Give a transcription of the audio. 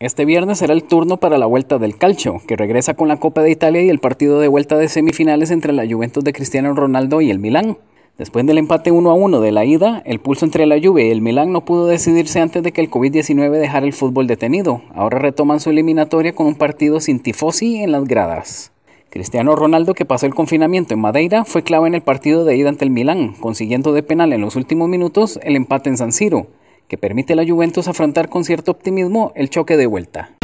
Este viernes será el turno para la vuelta del calcio, que regresa con la Copa de Italia y el partido de vuelta de semifinales entre la Juventus de Cristiano Ronaldo y el Milán. Después del empate 1 a 1 de la ida, el pulso entre la Juve y el Milán no pudo decidirse antes de que el COVID-19 dejara el fútbol detenido. Ahora retoman su eliminatoria con un partido sin tifosi en las gradas. Cristiano Ronaldo, que pasó el confinamiento en Madeira, fue clave en el partido de ida ante el Milán, consiguiendo de penal en los últimos minutos el empate en San Siro que permite a la Juventus afrontar con cierto optimismo el choque de vuelta.